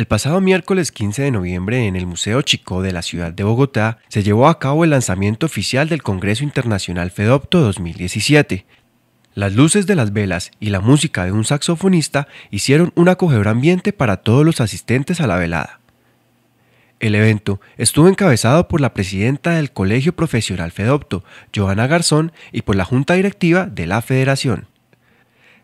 El pasado miércoles 15 de noviembre en el Museo Chico de la ciudad de Bogotá se llevó a cabo el lanzamiento oficial del Congreso Internacional Fedopto 2017. Las luces de las velas y la música de un saxofonista hicieron un acogedor ambiente para todos los asistentes a la velada. El evento estuvo encabezado por la presidenta del Colegio Profesional Fedopto, Joana Garzón, y por la Junta Directiva de la Federación.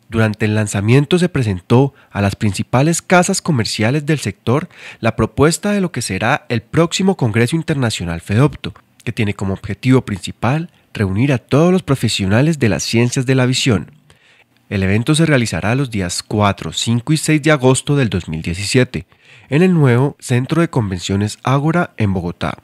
Durante el lanzamiento se presentó a las principales casas comerciales del sector la propuesta de lo que será el próximo Congreso Internacional FEDOPTO, que tiene como objetivo principal reunir a todos los profesionales de las ciencias de la visión. El evento se realizará los días 4, 5 y 6 de agosto del 2017 en el nuevo Centro de Convenciones Ágora en Bogotá.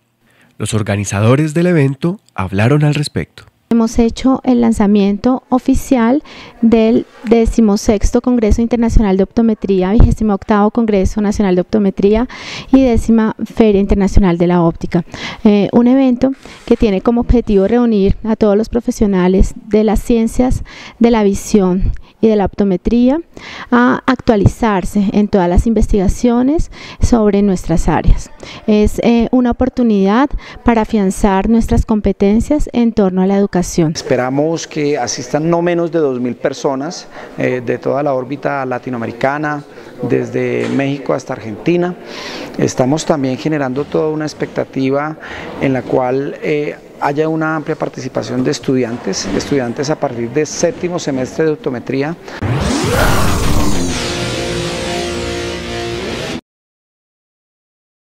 Los organizadores del evento hablaron al respecto. Hemos hecho el lanzamiento oficial del 16 Congreso Internacional de Optometría, 28 Congreso Nacional de Optometría y décima Feria Internacional de la Óptica. Eh, un evento que tiene como objetivo reunir a todos los profesionales de las ciencias de la visión y de la optometría a actualizarse en todas las investigaciones sobre nuestras áreas. Es eh, una oportunidad para afianzar nuestras competencias en torno a la educación Esperamos que asistan no menos de 2.000 personas eh, de toda la órbita latinoamericana, desde México hasta Argentina. Estamos también generando toda una expectativa en la cual... Eh, haya una amplia participación de estudiantes, estudiantes a partir del séptimo semestre de optometría.